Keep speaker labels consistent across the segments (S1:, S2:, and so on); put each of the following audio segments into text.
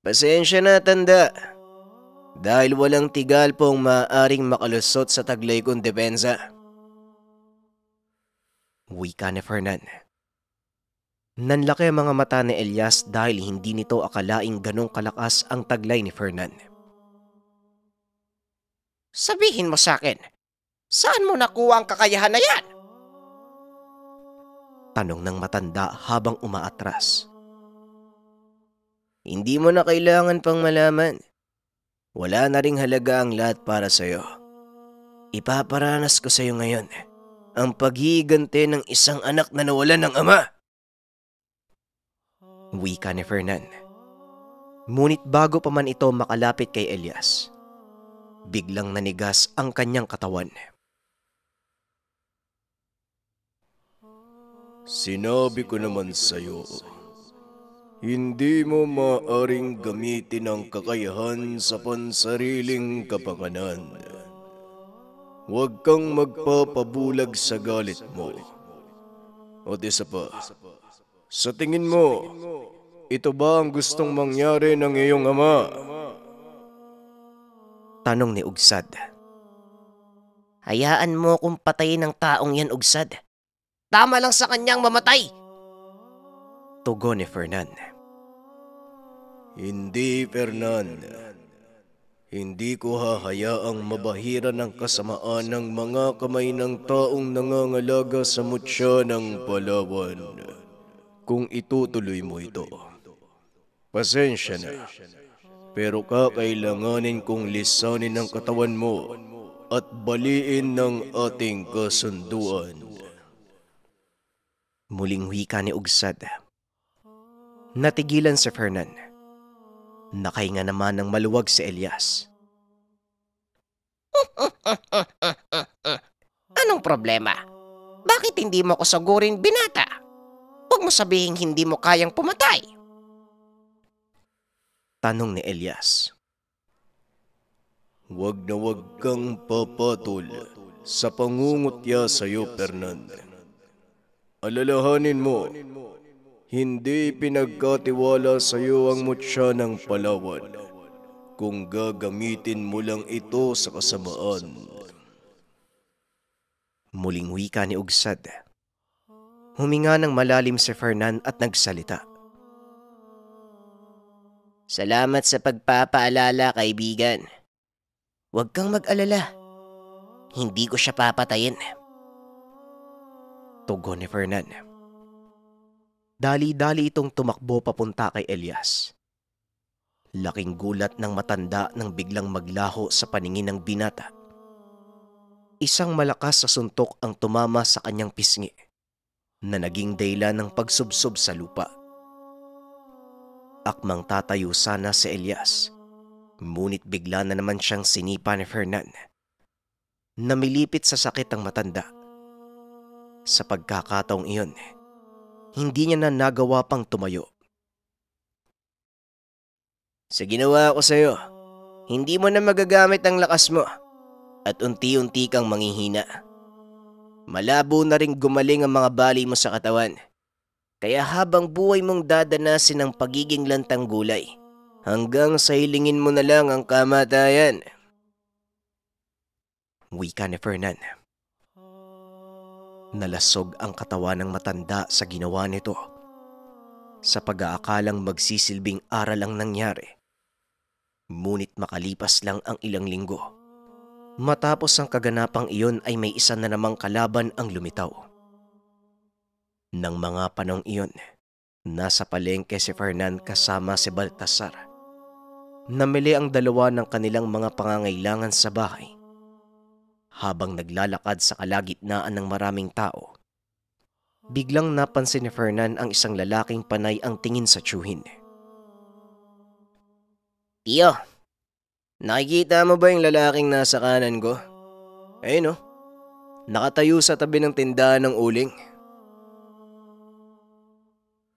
S1: Pasensya na tanda. Dahil walang tigal pong maaring makalusot sa taglay kong depensa. Wika ni Fernan. Nanlaki ang mga mata ni Elias dahil hindi nito akalaing ganong kalakas ang taglay ni Fernan. Sabihin mo sa akin, saan mo nakuha ang kakayahan na yan? Tanong ng matanda habang umaatras. Hindi mo na kailangan pang malaman. Wala na ring halaga ang lahat para sa'yo. Ipaparanas ko sa'yo ngayon ang paghihigante ng isang anak na nawalan ng ama. Wika ni Fernan. Ngunit bago pa man ito makalapit kay Elias, biglang nanigas ang kanyang katawan. Sinabi ko naman sa'yo hindi mo maaring gamitin ang kakayahan sa pansariling kapanganan. Huwag kang magpapabulag sa galit mo. O di sa pa, sa tingin mo, ito ba ang gustong mangyari ng iyong ama? Tanong ni Ugsad. Hayaan mo kung patayin ang taong yan, Ugsad. Tama lang sa kanyang mamatay! Tugon ni Fernand. Hindi, Fernand. Hindi ko hahayaang mabahira ng kasamaan ng mga kamay ng taong nangangalaga sa mutya ng Palawan. Kung itutuloy mo ito, pasensya na. Pero kakailanganin kong lisanin ang katawan mo at baliin ng ating kasunduan. Muling wika ni Ugsad. Natigilan si Fernand. Nakahinga naman ng maluwag si Elias. Anong problema? Bakit hindi mo ko sagurin binata? Huwag mo sabihing hindi mo kayang pumatay. Tanong ni Elias. Huwag na huwag kang papatol sa pangungutya sa iyo, Fernand. Alalahanin mo hindi pinagkatiwala sa iyo ang mutya ng Palawan kung gagamitin mo lang ito sa kasamaan. Muling wika ni Ugsad. Huminga ng malalim si Fernan at nagsalita. Salamat sa pagpapaalala, kaibigan. Huwag kang mag-alala. Hindi ko siya papatayin. Tugon ni Fernan. Dali-dali itong tumakbo papunta kay Elias. Laking gulat ng matanda nang biglang maglaho sa paningin ng binata. Isang malakas sa suntok ang tumama sa kanyang pisngi na naging dayla ng pagsubsob sa lupa. Akmang tatayo sana si Elias, ngunit bigla na naman siyang sinipa ni Fernan. Namilipit sa sakit ang matanda. Sa pagkakataong iyon, hindi niya na nagawa pang tumayo. Sa ginawa ko sa'yo, hindi mo na magagamit ang lakas mo at unti-unti kang manghihina. Malabo na rin gumaling ang mga bali mo sa katawan. Kaya habang buhay mong dadanasin ang pagiging lantang gulay, hanggang sa hilingin mo na lang ang kamatayan. Wika ni Fernan. Nalasog ang katawan ng matanda sa ginawa nito. Sa pag-aakalang magsisilbing aral ang nangyari. Ngunit makalipas lang ang ilang linggo. Matapos ang kaganapang iyon ay may isa na namang kalaban ang lumitaw. Nang mga panong iyon, nasa palengke si Fernan kasama si Baltasar. Namili ang dalawa ng kanilang mga pangangailangan sa bahay habang naglalakad sa kalagitnaan ng maraming tao. Biglang napansin ni Fernan ang isang lalaking panay ang tingin sa Chuhin. Tiyo, nakikita mo ba yung lalaking nasa kanan ko? Ayun no, oh. nakatayo sa tabi ng tindahan ng uling.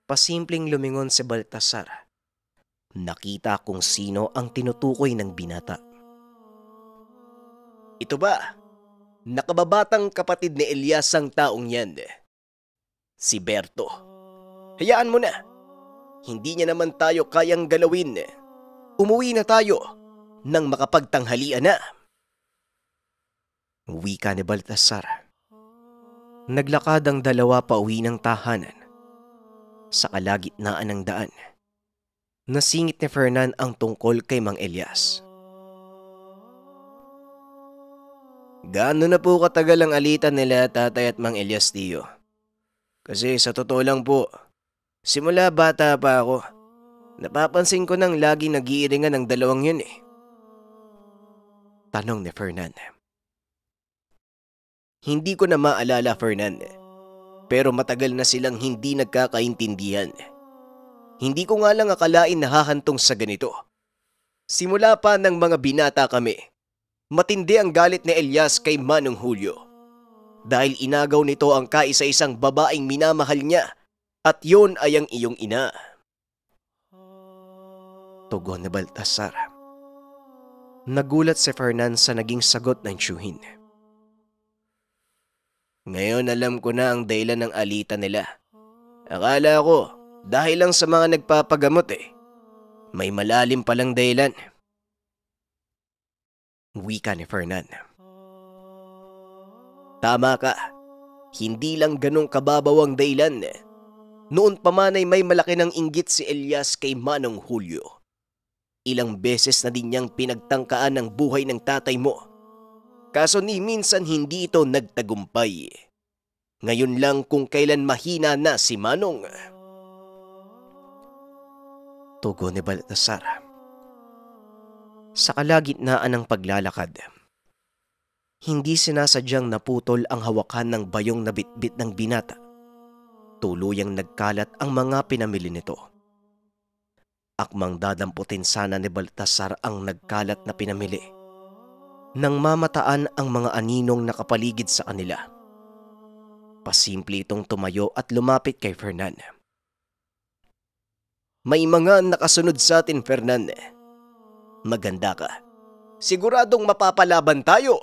S1: Pasimpleng lumingon si Baltasar. Nakita kung sino ang tinutukoy ng binata. Ito ba nakababatang kapatid ni Elias ang taong yan. Si Berto. Hayaan mo na. Hindi niya naman tayo kayang galawin. Umuwi na tayo nang makapagtanghalian na. Uwi Wika ni Baltasar. Naglakad ang dalawa pa uwi ng tahanan sa kalagitnaan ng daan. Nasingit ni Fernan ang tungkol kay Mang Elias. Gaano na po katagal ang alitan nila tatay at mang Elias Tio? Kasi sa totoo lang po, simula bata pa ako, napapansin ko nang lagi nagiiringan ang dalawang yun eh. Tanong ni Fernan. Hindi ko na maalala Fernan, pero matagal na silang hindi nagkakaintindihan. Hindi ko nga lang akalain nahahantong sa ganito. Simula pa ng mga binata kami matindi ang galit ni Elias kay Manong Julio. Dahil inagaw nito ang kaisa-isang babaeng minamahal niya at yon ay ang iyong ina. Tugon ni Baltasar. Nagulat si Fernan sa naging sagot ng Chuhin. Ngayon alam ko na ang dahilan ng alita nila. Akala ko dahil lang sa mga nagpapagamot eh. May malalim palang dahilan. Wika ni Fernan. Tama ka. Hindi lang ganong kababaw ang daylan. Noon pa man ay may malaki ng inggit si Elias kay Manong Julio. Ilang beses na din niyang pinagtangkaan ang buhay ng tatay mo. Kaso ni minsan hindi ito nagtagumpay. Ngayon lang kung kailan mahina na si Manong. Tugo ni Baltasar sa kalagitnaan ng paglalakad. Hindi sinasadyang naputol ang hawakan ng bayong nabitbit ng binata. Tuluyang nagkalat ang mga pinamili nito. Akmang dadamputin sana ni Baltasar ang nagkalat na pinamili. Nang mamataan ang mga aninong nakapaligid sa kanila. Pasimple itong tumayo at lumapit kay Fernan. May mga nakasunod sa atin, Fernan maganda ka. Siguradong mapapalaban tayo.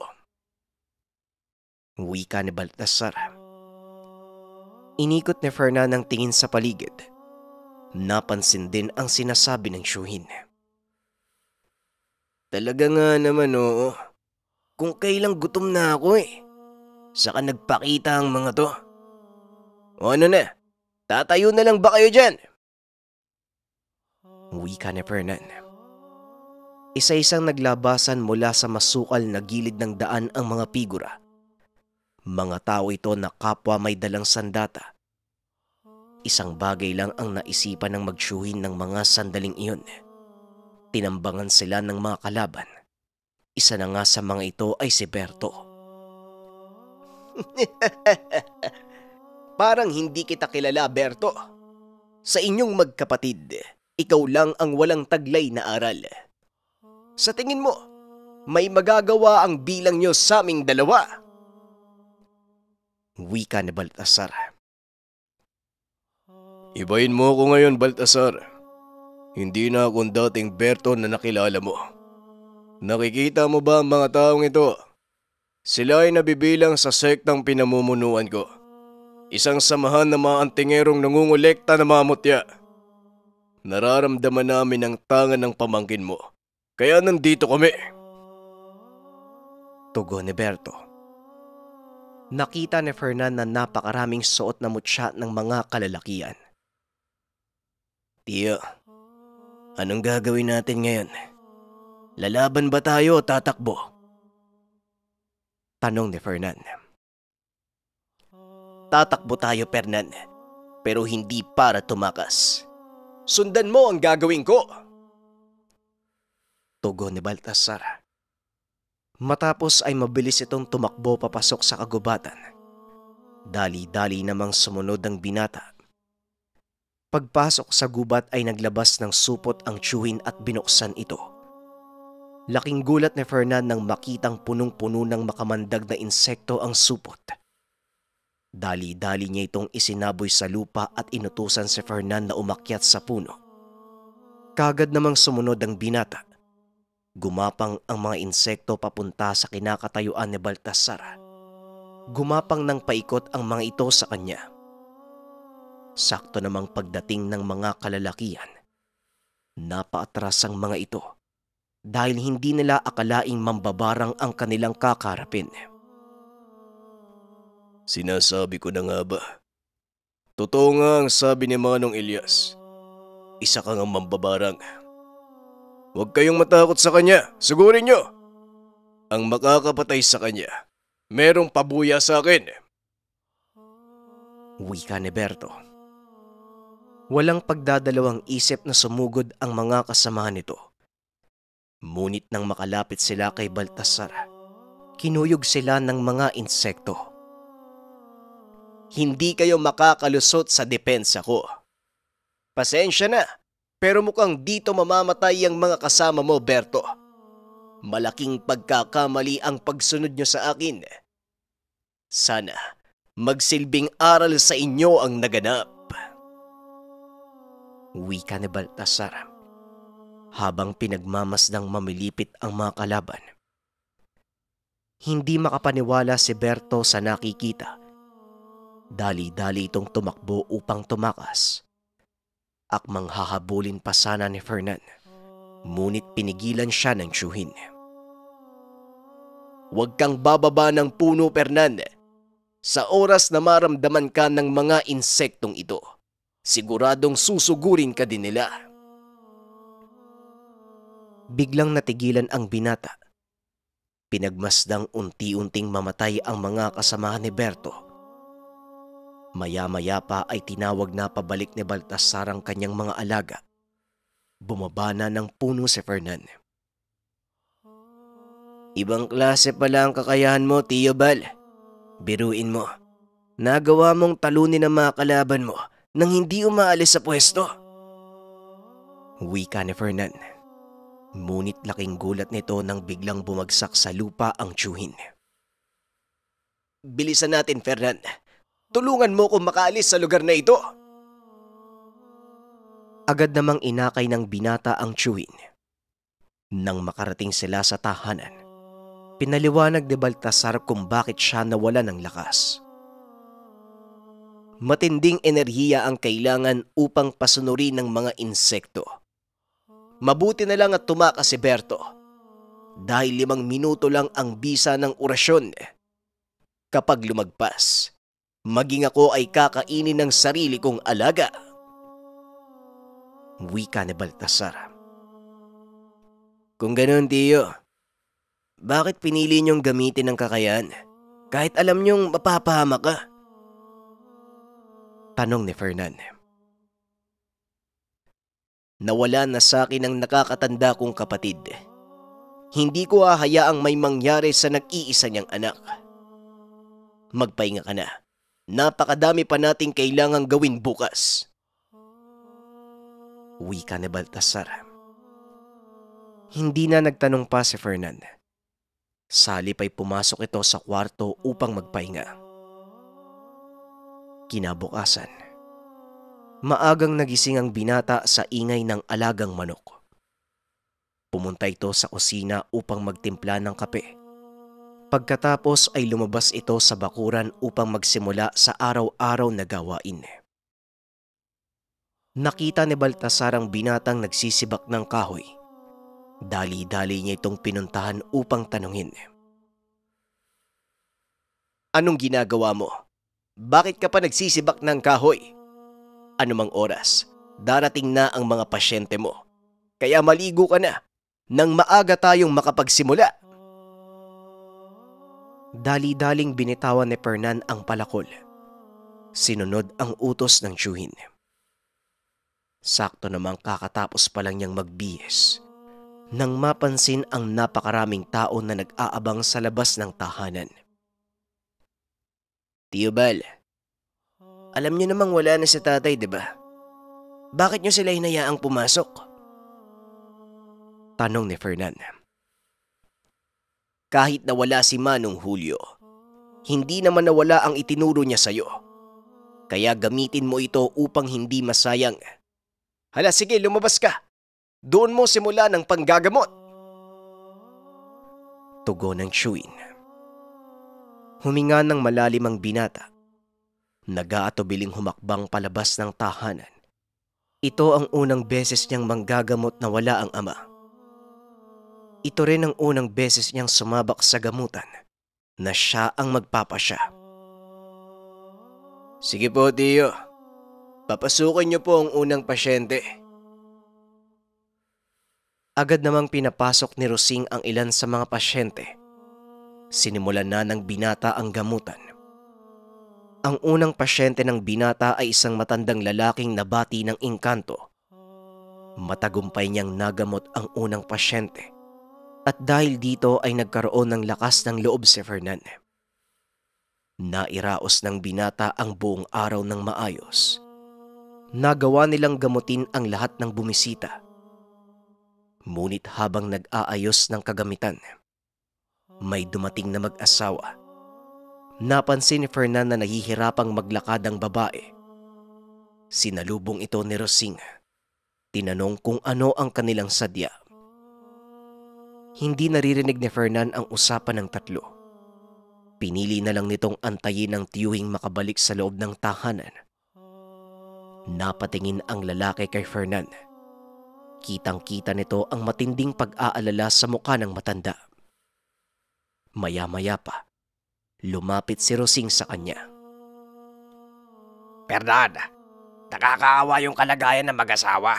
S1: Wika ni Baltasar. Inikot ni Fernan ang tingin sa paligid. Napansin din ang sinasabi ng Shuhin. Talaga nga naman oo. Kung kailang gutom na ako eh. Saka nagpakita ang mga to. O ano na, tatayo na lang ba kayo dyan? Wika ni Fernan. Isa-isang naglabasan mula sa masukal na gilid ng daan ang mga pigura. Mga tao ito na kapwa may dalang sandata. Isang bagay lang ang naisipan ng magsyuhin ng mga sandaling iyon. Tinambangan sila ng mga kalaban. Isa na nga sa mga ito ay si Berto. Parang hindi kita kilala, Berto. Sa inyong magkapatid, ikaw lang ang walang taglay na aral. Sa tingin mo, may magagawa ang bilang nyo sa aming dalawa. Wika ni Baltasar. Ibayin mo ako ngayon, Baltasar. Hindi na akong dating Berton na nakilala mo. Nakikita mo ba ang mga taong ito? Sila ay nabibilang sa sektang pinamumunuan ko. Isang samahan ng mga antingerong nangungulekta na mamutya. Nararamdaman namin ang tangan ng pamangkin mo kaya nandito kami. Tugo ni Berto. Nakita ni Fernan na napakaraming suot na mutya ng mga kalalakian. Tiyo, anong gagawin natin ngayon? Lalaban ba tayo o tatakbo? Tanong ni Fernan. Tatakbo tayo, Fernan. Pero hindi para tumakas. Sundan mo ang gagawin ko! tugon ni Baltasar. Matapos ay mabilis itong tumakbo papasok sa kagubatan. Dali-dali namang sumunod ang binata. Pagpasok sa gubat ay naglabas ng supot ang tsuhin at binuksan ito. Laking gulat ni Fernand nang makitang punong-puno ng makamandag na insekto ang supot. Dali-dali niya itong isinaboy sa lupa at inutusan si Fernand na umakyat sa puno. Kagad namang sumunod ang binata. Gumapang ang mga insekto papunta sa kinakatayuan ni Baltasar. Gumapang nang paikot ang mga ito sa kanya. Sakto namang pagdating ng mga kalalakian, napaatras ang mga ito dahil hindi nila akalaing mambabarang ang kanilang kakarapin. Sinasabi ko na nga ba? Totoo nga ang sabi ni Manong Elias. Isa kang mambabarang. Mambabarang. Huwag kayong matakot sa kanya, sigurin nyo. Ang makakapatay sa kanya, merong pabuya sa akin. Wika ni Berto. Walang pagdadalawang isip na sumugod ang mga kasama nito. Munit nang makalapit sila kay Baltasar, kinuyog sila ng mga insekto. Hindi kayo makakalusot sa depensa ko. Pasensya na, pero mukhang dito mamamatay ang mga kasama mo, Berto. Malaking pagkakamali ang pagsunod nyo sa akin. Sana magsilbing aral sa inyo ang naganap. Wika ni Baltasar habang ng mamilipit ang mga kalaban. Hindi makapaniwala si Berto sa nakikita. Dali-dali itong tumakbo upang tumakas akmang hahabulin pa sana ni Fernan. Ngunit pinigilan siya ng tsuhin. Huwag kang bababa ng puno, Fernan. Sa oras na maramdaman ka ng mga insektong ito, siguradong susugurin ka din nila. Biglang natigilan ang binata. Pinagmasdang unti-unting mamatay ang mga kasamahan ni Berto Maya-maya pa ay tinawag na pabalik ni Baltasar ang kanyang mga alaga. Bumaba na ng puno si Fernan. Ibang klase pala ang kakayahan mo, Tio Bal. Biruin mo. Nagawa mong talunin ang mga kalaban mo nang hindi umaalis sa pwesto. Wika ni Fernan. Ngunit laking gulat nito nang biglang bumagsak sa lupa ang tsuhin. Bilisan natin, Fernan. Tulungan mo kong makaalis sa lugar na ito. Agad namang inakay ng binata ang Chewin. Nang makarating sila sa tahanan, pinaliwanag ni Baltasar kung bakit siya nawala ng lakas. Matinding enerhiya ang kailangan upang pasunurin ng mga insekto. Mabuti na lang at tumakas si Berto dahil limang minuto lang ang bisa ng orasyon kapag lumagpas. Maging ako ay kakainin ng sarili kong alaga. Wika ni Baltasar. Kung ganun, Dio, bakit pinili niyong gamitin ang kakayan kahit alam niyong mapapahama ka? Tanong ni Fernan. Nawala na sa akin ang nakakatanda kong kapatid. Hindi ko hahayaang may mangyari sa nag-iisa niyang anak. Magpahinga ka na napakadami pa nating kailangang gawin bukas. Uwi ka na Baltasar. Hindi na nagtanong pa si Fernand. Sali pa'y pumasok ito sa kwarto upang magpahinga. Kinabukasan, maagang nagising ang binata sa ingay ng alagang manok. Pumunta ito sa kusina upang magtimpla ng kape Pagkatapos ay lumabas ito sa bakuran upang magsimula sa araw-araw na gawain. Nakita ni Baltasar ang binatang nagsisibak ng kahoy. Dali-dali niya itong pinuntahan upang tanungin. Anong ginagawa mo? Bakit ka pa nagsisibak ng kahoy? Anumang oras, darating na ang mga pasyente mo. Kaya maligo ka na nang maaga tayong makapagsimula dali-daling binitawan ni Pernan ang palakol. Sinunod ang utos ng tiyuhin. Sakto namang kakatapos pa lang niyang magbihis nang mapansin ang napakaraming tao na nag-aabang sa labas ng tahanan. Tiyo alam niyo namang wala na si tatay, di ba? Bakit niyo sila hinayaang pumasok? Tanong ni Fernand kahit nawala si Manong Julio. Hindi naman nawala ang itinuro niya sa'yo. Kaya gamitin mo ito upang hindi masayang. Hala sige, lumabas ka. Doon mo simula ng panggagamot. Tugo ng Chuin. Huminga ng malalim ang binata. Nagaatobiling humakbang palabas ng tahanan. Ito ang unang beses niyang manggagamot na wala ang ama. Ito rin ang unang beses niyang sumabak sa gamutan na siya ang magpapasya. Sige po, Tiyo. Papasukin niyo po ang unang pasyente. Agad namang pinapasok ni Rosing ang ilan sa mga pasyente. Sinimulan na ng binata ang gamutan. Ang unang pasyente ng binata ay isang matandang lalaking nabati ng inkanto. Matagumpay niyang nagamot ang unang pasyente at dahil dito ay nagkaroon ng lakas ng loob si Fernan. Nairaos ng binata ang buong araw ng maayos. Nagawa nilang gamutin ang lahat ng bumisita. Ngunit habang nag-aayos ng kagamitan, may dumating na mag-asawa. Napansin ni Fernan na nahihirapang maglakad ang babae. Sinalubong ito ni Rosing. Tinanong kung ano ang kanilang sadya hindi naririnig ni Fernan ang usapan ng tatlo. Pinili na lang nitong antayin ang tiyuhing makabalik sa loob ng tahanan. Napatingin ang lalaki kay Fernan. Kitang-kita nito ang matinding pag-aalala sa mukha ng matanda. Maya-maya pa, lumapit si Rosing sa kanya. Fernan, nakakaawa yung kalagayan ng mag-asawa.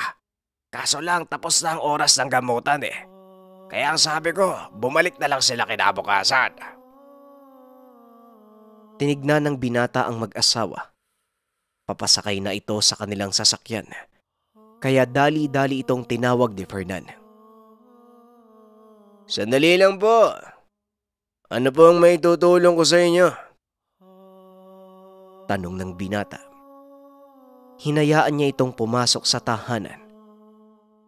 S1: Kaso lang tapos na ang oras ng gamutan eh. Kaya ang sabi ko, bumalik na lang sila kinabukasan. Tinignan ng binata ang mag-asawa. Papasakay na ito sa kanilang sasakyan. Kaya dali-dali itong tinawag ni Fernan. Sandali lang po. Ano po ang may tutulong ko sa inyo? Tanong ng binata. Hinayaan niya itong pumasok sa tahanan.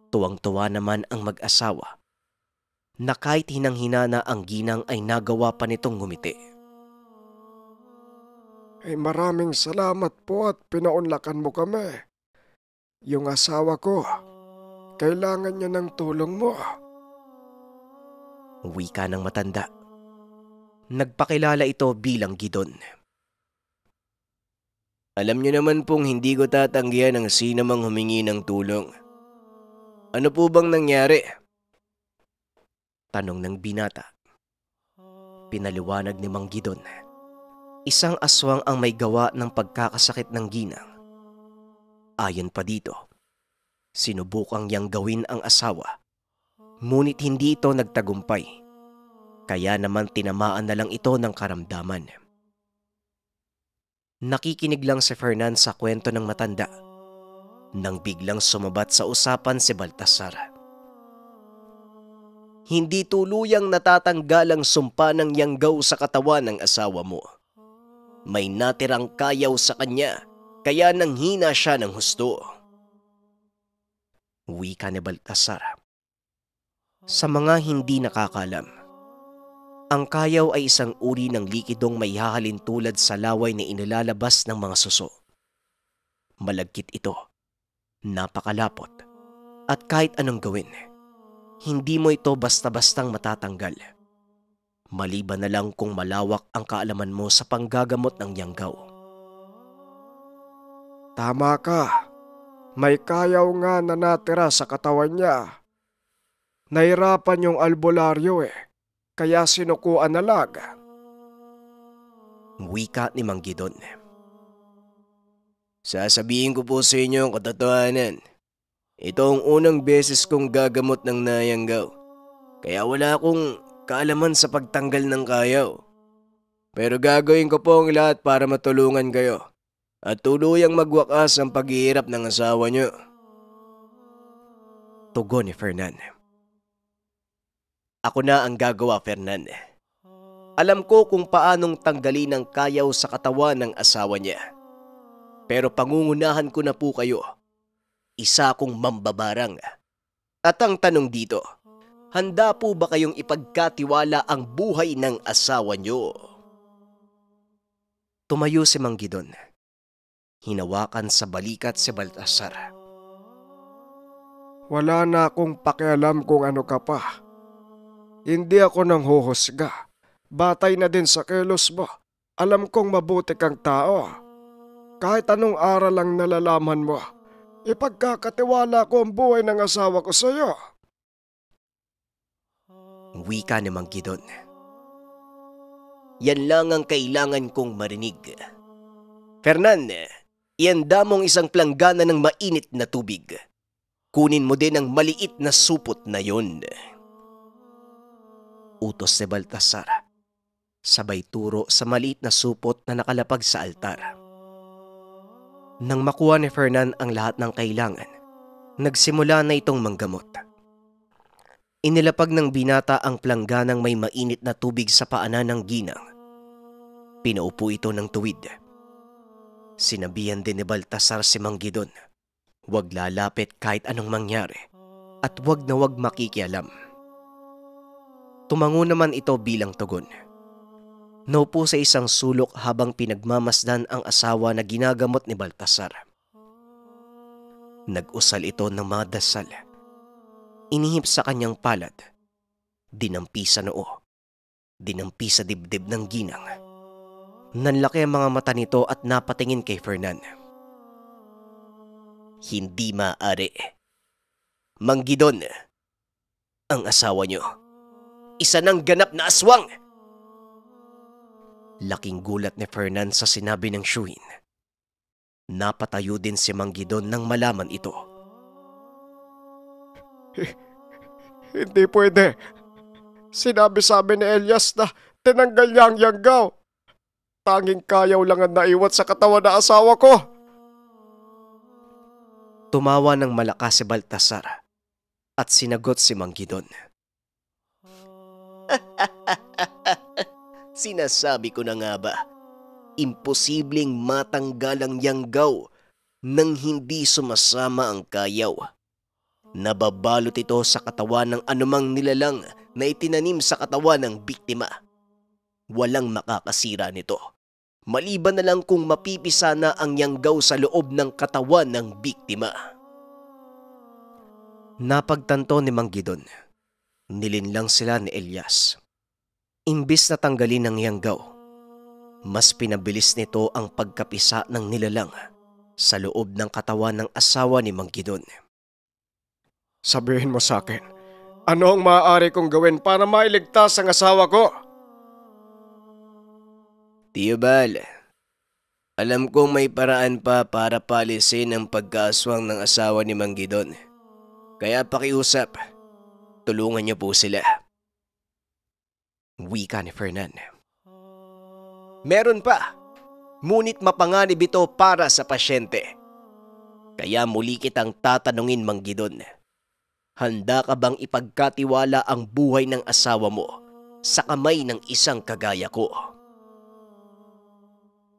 S1: Tuwang-tuwa naman ang mag-asawa na kahit hinanghina na ang ginang ay nagawa pa nitong ngumiti. Ay maraming salamat po at pinaunlakan mo kami. Yung asawa ko, kailangan niya ng tulong mo. Wika ng matanda. Nagpakilala ito bilang Gidon. Alam niyo naman pong hindi ko tatanggihan ang sinamang humingi ng tulong. Ano po bang nangyari? Tanong ng binata. Pinaliwanag ni Mang Gidon. Isang aswang ang may gawa ng pagkakasakit ng ginang. Ayon pa dito, sinubukang niyang gawin ang asawa. Ngunit hindi ito nagtagumpay. Kaya naman tinamaan na lang ito ng karamdaman. Nakikinig lang si Fernan sa kwento ng matanda nang biglang sumabat sa usapan si Baltasar hindi tuluyang natatanggal ang sumpa ng yanggaw sa katawan ng asawa mo. May natirang kayaw sa kanya kaya nanghina siya ng husto. Wika ni Baltasar. Sa mga hindi nakakalam, ang kayaw ay isang uri ng likidong may hahalin tulad sa laway na inilalabas ng mga suso. Malagkit ito, napakalapot, at kahit anong gawin, hindi mo ito basta-bastang matatanggal. Maliban na lang kung malawak ang kaalaman mo sa panggagamot ng yanggaw. Tama ka. May kayaw nga na natira sa katawan niya. Nahirapan yung albularyo eh, kaya sinukuan na lag. Wika ni Manggidon. Sasabihin ko po sa inyo ang katotohanan. Ito ang unang beses kong gagamot ng nayanggaw. Kaya wala akong kaalaman sa pagtanggal ng kayaw. Pero gagawin ko po ang lahat para matulungan kayo at tuluyang magwakas ang paghihirap ng asawa niyo. Tugo ni Fernan. Ako na ang gagawa, Fernan. Alam ko kung paanong tanggalin ang kayaw sa katawan ng asawa niya. Pero pangungunahan ko na po kayo isa akong mambabarang. At ang tanong dito, handa po ba kayong ipagkatiwala ang buhay ng asawa nyo? Tumayo si Mang Gidon. Hinawakan sa balikat si Baltasar. Wala na akong pakialam kung ano ka pa. Hindi ako nang huhusga. Batay na din sa kilos mo. Alam kong mabuti kang tao. Kahit anong aral ang nalalaman mo, Ipagkakatiwala ko ang buhay ng asawa ko sa iyo. Wika ni Mang Gidon. Yan lang ang kailangan kong marinig. Fernan, ianda mong isang planggana ng mainit na tubig. Kunin mo din ang maliit na supot na yon. Utos ni Baltasar, sabay turo sa maliit na supot na nakalapag sa altar. Nang makuha ni Fernan ang lahat ng kailangan, nagsimula na itong manggamot. Inilapag ng binata ang ng may mainit na tubig sa paanan ng ginang. Pinaupo ito ng tuwid. Sinabihan din ni Baltasar si Manggidon, huwag lalapit kahit anong mangyari at huwag na huwag makikialam. Tumango naman ito bilang tugon. Naupo sa isang sulok habang pinagmamasdan ang asawa na ginagamot ni Baltasar. Nag-usal ito ng mga dasal. Inihip sa kanyang palad. Dinampi sa noo. Dinampi sa dibdib ng ginang. Nanlaki ang mga mata nito at napatingin kay Fernan. Hindi maaari. Manggidon, ang asawa niyo. Isa ng ganap na aswang! Laking gulat ni Fernan sa sinabi ng Shuin. Napatayo din si Manggidon nang malaman ito. Hindi pwede. Sinabi sa amin ni Elias na tinanggal niya ang yanggaw. Tanging kayaw lang ang naiwat sa katawan na asawa ko. Tumawa ng malakas si Baltasar at sinagot si Manggidon. Sinasabi ko na nga ba, imposibleng matanggal ang yanggaw nang hindi sumasama ang kayaw. Nababalot ito sa katawan ng anumang nilalang na itinanim sa katawan ng biktima. Walang makakasira nito. Maliban na lang kung mapipisa na ang yanggaw sa loob ng katawan ng biktima. Napagtanto ni Manggidon. Nilinlang sila ni Elias. Imbis na tanggalin ng yanggaw, mas pinabilis nito ang pagkapisa ng nilalang sa loob ng katawan ng asawa ni Mang Sabihin mo sa akin, ano ang maaari kong gawin para mailigtas ang asawa ko? Tiyubal, alam kong may paraan pa para palisin ang pagkaaswang ng asawa ni Mang Kaya pakiusap, tulungan niyo po sila wika ni Fernan. Meron pa, ngunit mapanganib ito para sa pasyente. Kaya muli kitang tatanungin, Mang Gidon. Handa ka bang ipagkatiwala ang buhay ng asawa mo sa kamay ng isang kagaya ko?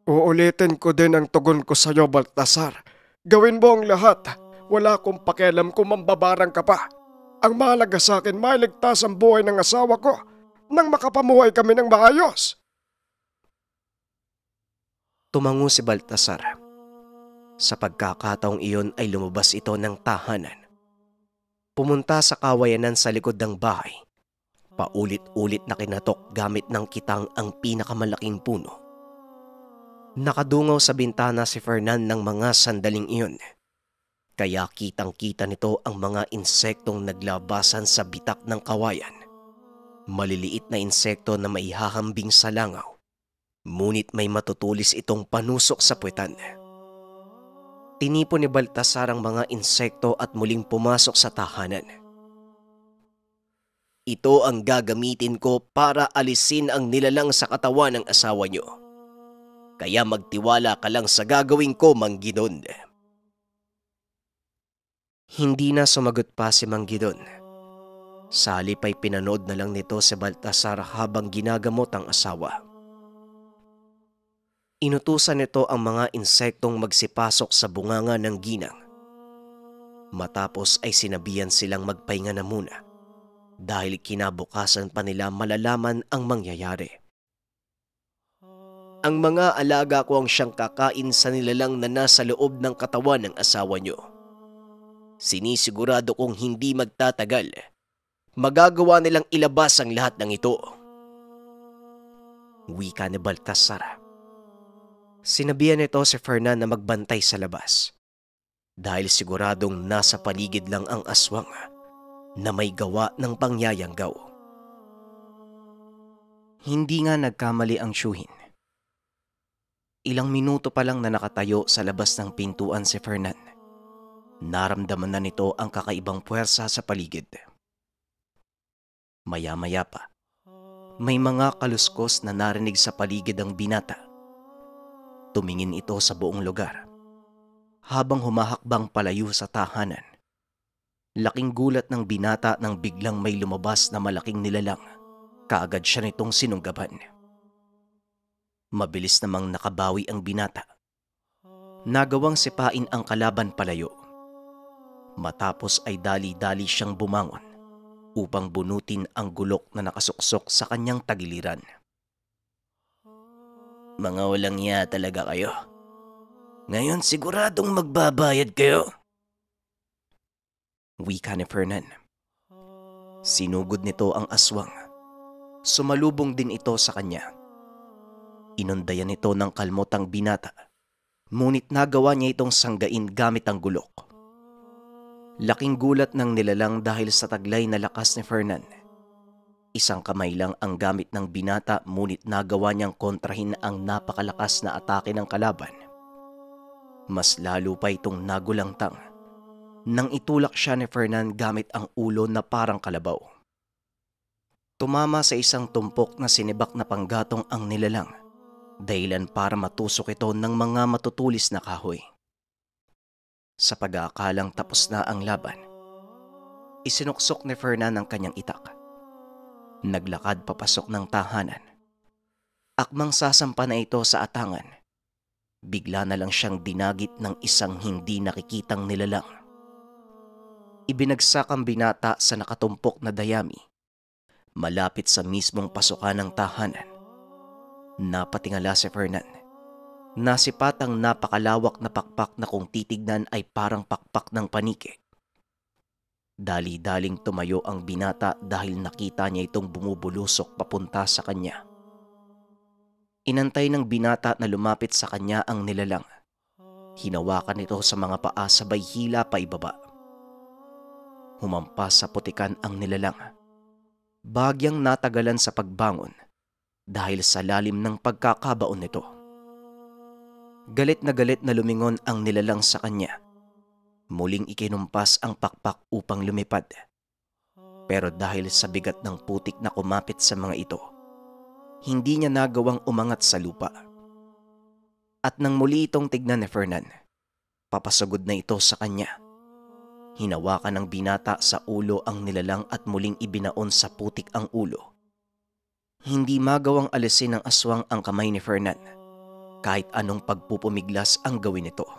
S1: Uulitin ko din ang tugon ko sa iyo, Baltasar. Gawin mo ang lahat. Wala akong pakialam kung mambabarang ka pa. Ang mahalaga sa akin, mailigtas ang buhay ng asawa ko nang makapamuhay kami ng maayos. Tumango si Baltasar. Sa pagkakataong iyon ay lumabas ito ng tahanan. Pumunta sa kawayanan sa likod ng bahay. Paulit-ulit na kinatok gamit ng kitang ang pinakamalaking puno. Nakadungaw sa bintana si Fernan ng mga sandaling iyon. Kaya kitang-kita nito ang mga insektong naglabasan sa bitak ng kawayan maliliit na insekto na maihahambing sa langaw. Ngunit may matutulis itong panusok sa puwetan. Tinipo ni Baltasar ang mga insekto at muling pumasok sa tahanan. Ito ang gagamitin ko para alisin ang nilalang sa katawan ng asawa nyo. Kaya magtiwala ka lang sa gagawin ko, Manggidon. Hindi na sumagot pa si Manggidon. Manggidon. Sa halip ay pinanood na lang nito si Baltasar habang ginagamot ang asawa. Inutusan nito ang mga insektong magsipasok sa bunganga ng ginang. Matapos ay sinabihan silang magpahinga na muna dahil kinabukasan pa nila malalaman ang mangyayari. Ang mga alaga ko ang siyang kakain sa nilalang na nasa loob ng katawan ng asawa niyo. Sinisigurado kong hindi magtatagal magagawa nilang ilabas ang lahat ng ito. Wika ni Baltasar. Sinabihan nito si Fernan na magbantay sa labas dahil siguradong nasa paligid lang ang aswang na may gawa ng pangyayanggaw. Hindi nga nagkamali ang Shuhin. Ilang minuto pa lang na nakatayo sa labas ng pintuan si Fernan. Naramdaman na nito ang kakaibang puwersa sa paligid maya-maya pa. May mga kaluskos na narinig sa paligid ang binata. Tumingin ito sa buong lugar. Habang humahakbang palayo sa tahanan, laking gulat ng binata nang biglang may lumabas na malaking nilalang. Kaagad siya nitong sinunggaban. Mabilis namang nakabawi ang binata. Nagawang sipain ang kalaban palayo. Matapos ay dali-dali siyang bumangon upang bunutin ang gulok na nakasuksok sa kanyang tagiliran. Mga walang ya talaga kayo. Ngayon siguradong magbabayad kayo. Wika ni Fernan. Sinugod nito ang aswang. Sumalubong din ito sa kanya. Inundayan ito ng kalmotang binata. Ngunit nagawa niya itong sanggain gamit ang gulok. Laking gulat ng nilalang dahil sa taglay na lakas ni Fernan. Isang kamay lang ang gamit ng binata ngunit nagawa niyang kontrahin ang napakalakas na atake ng kalaban. Mas lalo pa itong nagulang tang. nang itulak siya ni Fernan gamit ang ulo na parang kalabaw. Tumama sa isang tumpok na sinibak na panggatong ang nilalang dahilan para matusok ito ng mga matutulis na kahoy. Sa pag-aakalang tapos na ang laban, isinuksok ni Fernan ang kanyang itak. Naglakad papasok ng tahanan. Akmang sasampa na ito sa atangan. Bigla na lang siyang dinagit ng isang hindi nakikitang nilalang. Ibinagsak ang binata sa nakatumpok na dayami, malapit sa mismong pasukan ng tahanan. Napatingala si Fernan nasipat ang napakalawak na pakpak na kung titignan ay parang pakpak ng panike. Dali-daling tumayo ang binata dahil nakita niya itong bumubulusok papunta sa kanya. Inantay ng binata na lumapit sa kanya ang nilalang. Hinawakan ito sa mga paa sabay hila pa ibaba. Humampas sa putikan ang nilalang. Bagyang natagalan sa pagbangon dahil sa lalim ng pagkakabaon nito. Galit na galit na lumingon ang nilalang sa kanya. Muling ikinumpas ang pakpak upang lumipad. Pero dahil sa bigat ng putik na kumapit sa mga ito, hindi niya nagawang umangat sa lupa. At nang muli itong tignan ni Fernan, papasagod na ito sa kanya. Hinawakan ng binata sa ulo ang nilalang at muling ibinaon sa putik ang ulo. Hindi magawang alisin ng aswang ang kamay ni Fernan kahit anong pagpupumiglas ang gawin nito.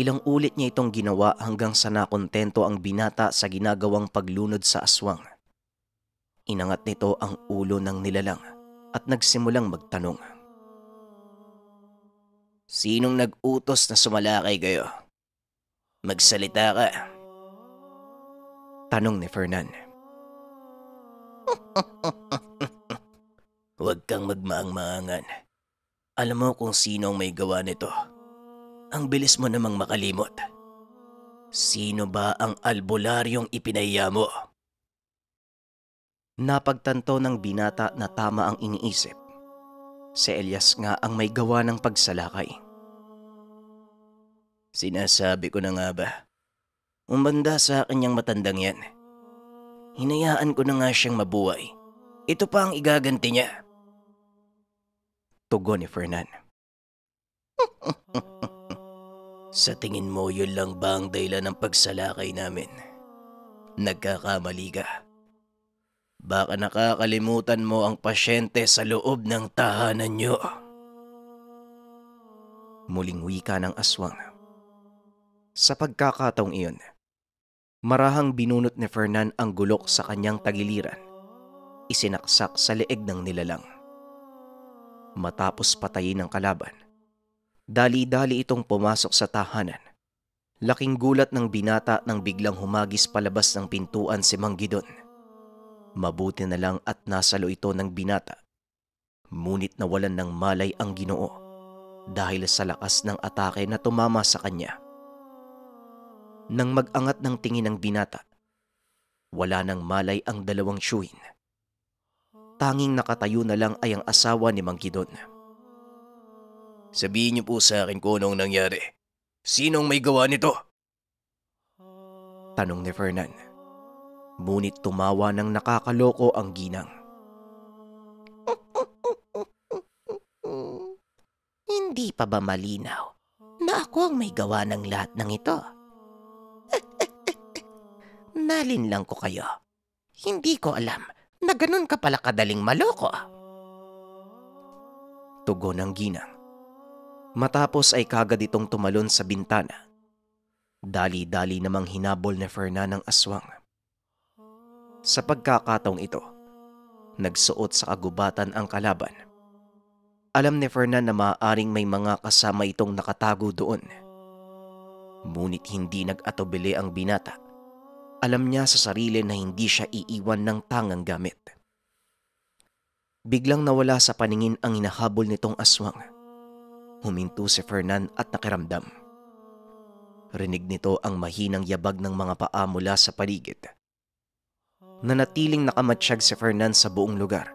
S1: Ilang ulit niya itong ginawa hanggang sa nakontento ang binata sa ginagawang paglunod sa aswang. Inangat nito ang ulo ng nilalang at nagsimulang magtanong. Sinong nag-utos na sumalakay kayo? Magsalita ka. Tanong ni Fernan. Huwag kang magmaang-maangan. Alam mo kung sino ang may gawa nito. Ang bilis mo namang makalimot. Sino ba ang albularyong ipinahiya mo? Napagtanto ng binata na tama ang iniisip. Si Elias nga ang may gawa ng pagsalakay. Sinasabi ko na nga ba, umbanda sa kanyang matandang yan. Hinayaan ko na nga siyang mabuhay. Ito pa ang igaganti niya tugon ni Fernan. Sa tingin mo yun lang ba ang dahilan ng pagsalakay namin? Nagkakamali ka. Baka nakakalimutan mo ang pasyente sa loob ng tahanan nyo. Muling wika ng aswang. Sa pagkakataong iyon, marahang binunot ni Fernan ang gulok sa kanyang tagiliran, isinaksak sa leeg ng nilalang matapos patayin ang kalaban. Dali-dali itong pumasok sa tahanan. Laking gulat ng binata nang biglang humagis palabas ng pintuan si Mang Gidon. Mabuti na lang at nasalo ito ng binata. Munit na nawalan ng malay ang ginoo dahil sa lakas ng atake na tumama sa kanya. Nang magangat ng tingin ng binata, wala nang malay ang dalawang syuhin tanging nakatayo na lang ay ang asawa ni Mang Gidon. Sabihin niyo po sa akin kung anong nangyari. Sinong may gawa nito? Tanong ni Fernan. Ngunit tumawa ng nakakaloko ang ginang. Hindi pa ba malinaw na ako ang may gawa ng lahat ng ito? Nalin lang ko kayo. Hindi ko alam na ganun ka pala kadaling maloko. Tugo ng ginang. Matapos ay kagad itong tumalon sa bintana. Dali-dali namang hinabol ni Fernan ng aswang. Sa pagkakataong ito, nagsuot sa kagubatan ang kalaban. Alam ni Fernan na maaaring may mga kasama itong nakatago doon. Ngunit hindi nag-atubili ang binata alam niya sa sarili na hindi siya iiwan ng tangang gamit. Biglang nawala sa paningin ang hinahabol nitong aswang. Huminto si Fernan at nakiramdam. Rinig nito ang mahinang yabag ng mga paa mula sa paligid. Nanatiling nakamatsyag si Fernan sa buong lugar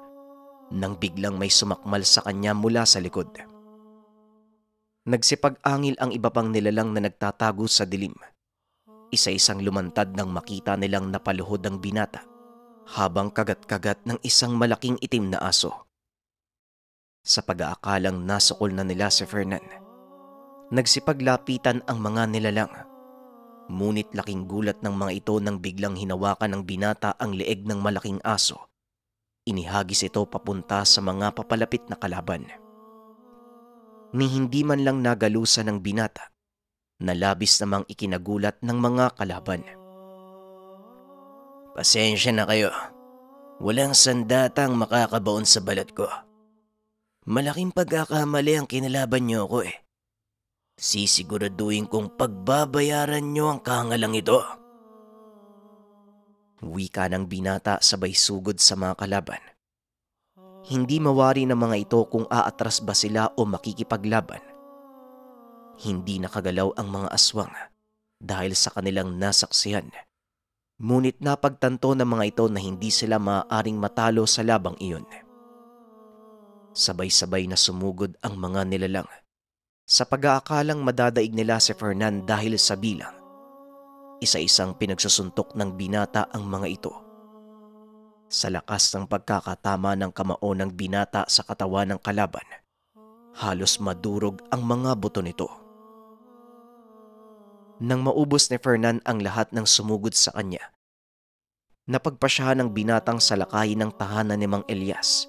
S1: nang biglang may sumakmal sa kanya mula sa likod. Nagsipag-angil ang iba pang nilalang na nagtatago sa dilim isa-isang lumantad nang makita nilang napaluhod ang binata habang kagat-kagat ng isang malaking itim na aso. Sa pag-aakalang nasukol na nila si Fernan, nagsipaglapitan ang mga nilalang. Ngunit laking gulat ng mga ito nang biglang hinawakan ng binata ang leeg ng malaking aso. Inihagis ito papunta sa mga papalapit na kalaban. Ni hindi man lang nagalusa ng binata, na labis namang ikinagulat ng mga kalaban. Pasensya na kayo. Walang sandatang makakabaon sa balat ko. Malaking pagkakamali ang kinalaban niyo ako eh. Sisiguraduhin kong pagbabayaran niyo ang kangalang ito. Wika ng binata sabay sugod sa mga kalaban. Hindi mawari ng mga ito kung aatras ba sila o makikipaglaban hindi nakagalaw ang mga aswang dahil sa kanilang nasaksihan. Ngunit napagtanto ng mga ito na hindi sila maaaring matalo sa labang iyon. Sabay-sabay na sumugod ang mga nilalang sa pag-aakalang madadaig nila si Fernan dahil sa bilang. Isa-isang pinagsusuntok ng binata ang mga ito. Sa lakas ng pagkakatama ng kamao ng binata sa katawan ng kalaban, halos madurog ang mga buto nito nang maubos ni Fernan ang lahat ng sumugod sa kanya. Napagpasyahan ng binatang salakay ng tahanan ni Mang Elias.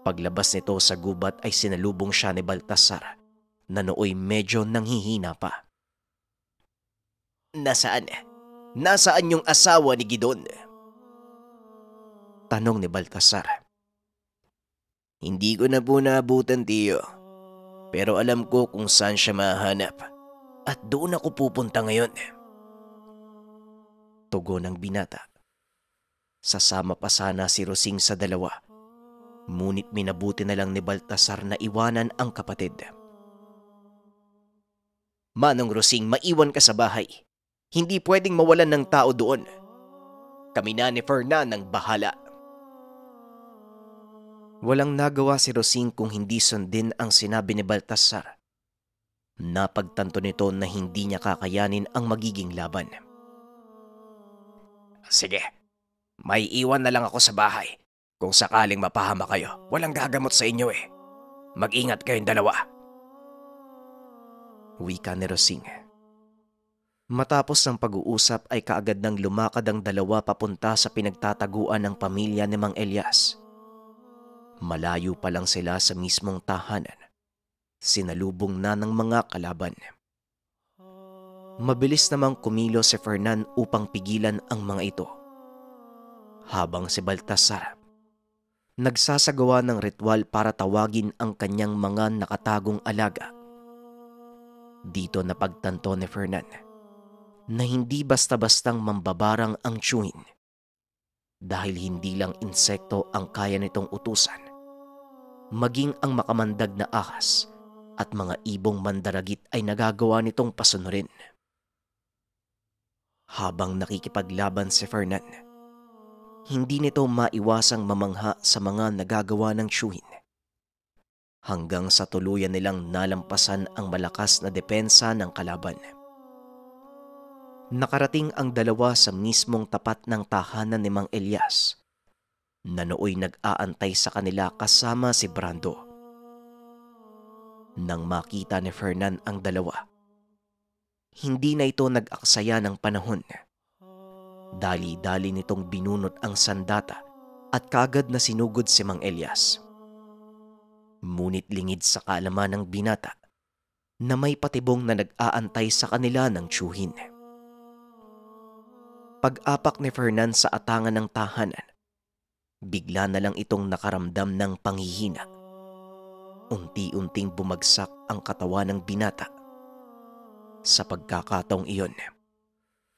S1: Paglabas nito sa gubat ay sinalubong siya ni Baltasar na nooy medyo nanghihina pa. Nasaan? Nasaan yung asawa ni Gidon? Tanong ni Baltasar. Hindi ko na po naabutan, Tiyo. Pero alam ko kung saan siya mahanap. At doon ako pupunta ngayon. Tugo ng binata. Sasama pa sana si Rosing sa dalawa. Ngunit minabuti na lang ni Baltasar na iwanan ang kapatid. Manong Rosing, maiwan ka sa bahay. Hindi pwedeng mawalan ng tao doon. Kami na ni Fernan ang bahala. Walang nagawa si Rosing kung hindi sundin ang sinabi ni Baltasar Napagtanto nito na hindi niya kakayanin ang magiging laban. Sige, may iwan na lang ako sa bahay. Kung sakaling mapahama kayo, walang gagamot sa inyo eh. Mag-ingat kayong dalawa. Wika ni Rosing. Matapos ng pag-uusap ay kaagad nang lumakad ang dalawa papunta sa pinagtataguan ng pamilya ni Mang Elias. Malayo pa lang sila sa mismong tahanan sinalubong na ng mga kalaban. Mabilis namang kumilo si Fernan upang pigilan ang mga ito. Habang si Baltasar, nagsasagawa ng ritual para tawagin ang kanyang mga nakatagong alaga. Dito na pagtanto ni Fernan na hindi basta-bastang mambabarang ang chewin dahil hindi lang insekto ang kaya nitong utusan. Maging ang makamandag na ahas at mga ibong mandaragit ay nagagawa nitong pasunurin. Habang nakikipaglaban si Fernan, hindi nito maiwasang mamangha sa mga nagagawa ng Chuhin. Hanggang sa tuluyan nilang nalampasan ang malakas na depensa ng kalaban. Nakarating ang dalawa sa mismong tapat ng tahanan ni Mang Elias. Nanooy nag-aantay sa kanila kasama si Brando nang makita ni Fernan ang dalawa. Hindi na ito nag-aksaya ng panahon. Dali-dali nitong binunot ang sandata at kagad na sinugod si Mang Elias. Munit lingid sa kaalaman ng binata na may patibong na nag-aantay sa kanila ng tsuhin. Pag-apak ni Fernan sa atangan ng tahanan, bigla na lang itong nakaramdam ng panghihina unti-unting bumagsak ang katawan ng binata. Sa pagkakataong iyon,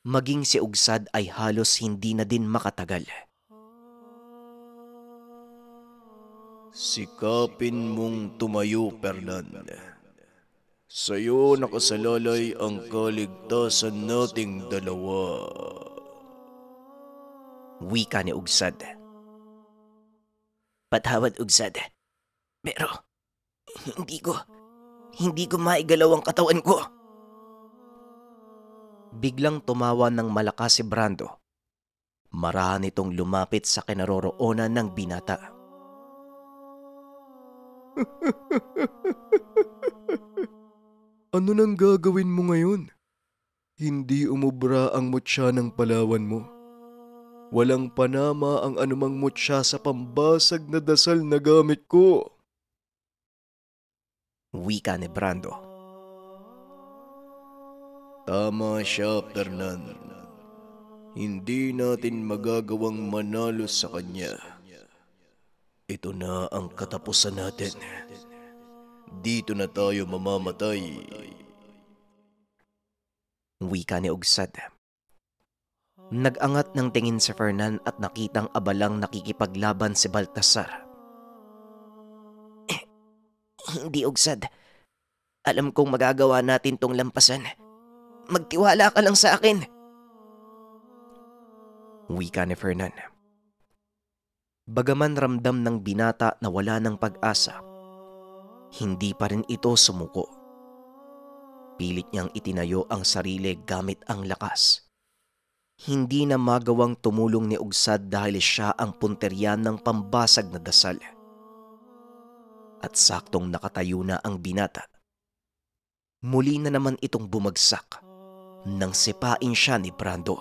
S1: maging si Ugsad ay halos hindi na din makatagal. Sikapin mong tumayo, Perlan. Sa iyo nakasalalay ang kaligtasan nating dalawa. Wika ni Ugsad. Patawad, Ugsad. Pero hindi ko. Hindi ko maigalaw ang katawan ko. Biglang tumawa ng malakas si Brando. Marahan itong lumapit sa kinaroroonan ng binata. ano nang gagawin mo ngayon? Hindi umubra ang mutya ng palawan mo. Walang panama ang anumang mutya sa pambasag na dasal na gamit ko. Wika ni Brando. Tama siya, Fernan. Hindi natin magagawang manalo sa kanya. Ito na ang katapusan natin. Dito na tayo mamamatay. Wika ni Ugsad. Nagangat ng tingin si Fernan at nakitang abalang nakikipaglaban si Baltasar. Hindi ugsad. Alam kong magagawa natin tong lampasan. Magtiwala ka lang sa akin. Wika ni Fernan. Bagaman ramdam ng binata na wala ng pag-asa, hindi pa rin ito sumuko. Pilit niyang itinayo ang sarili gamit ang lakas. Hindi na magawang tumulong ni Ugsad dahil siya ang punteriyan ng pambasag na dasal at saktong nakatayo na ang binata. Muli na naman itong bumagsak nang sipain siya ni Brando.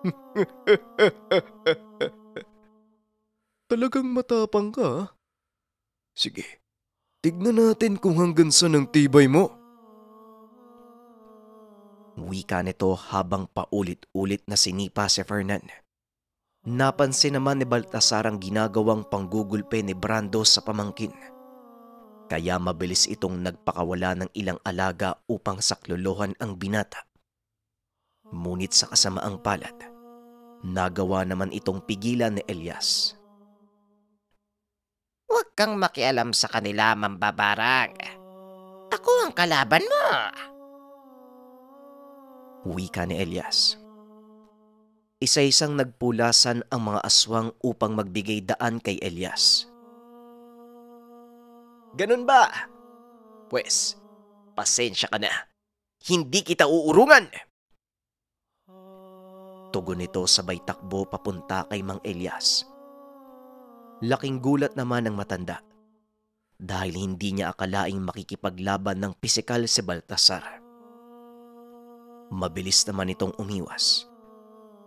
S1: Talagang matapang ka. Ah. Sige, tignan natin kung hanggang saan ang tibay mo. Wika nito habang paulit-ulit na sinipa si Fernand. Napansin naman ni Baltasar ang ginagawang panggugulpe ni Brando sa pamangkin. Kaya mabilis itong nagpakawala ng ilang alaga upang saklolohan ang binata. Munit sa kasamaang palad, nagawa naman itong pigilan ni Elias. Huwag kang makialam sa kanila, mambabarang. Ako ang kalaban mo! Wika ni Elias isa-isang nagpulasan ang mga aswang upang magbigay daan kay Elias. Ganun ba? Pwes, pasensya ka na. Hindi kita uurungan! Tugon nito sabay takbo papunta kay Mang Elias. Laking gulat naman ng matanda dahil hindi niya akalaing makikipaglaban ng pisikal si Baltasar. Mabilis naman itong umiwas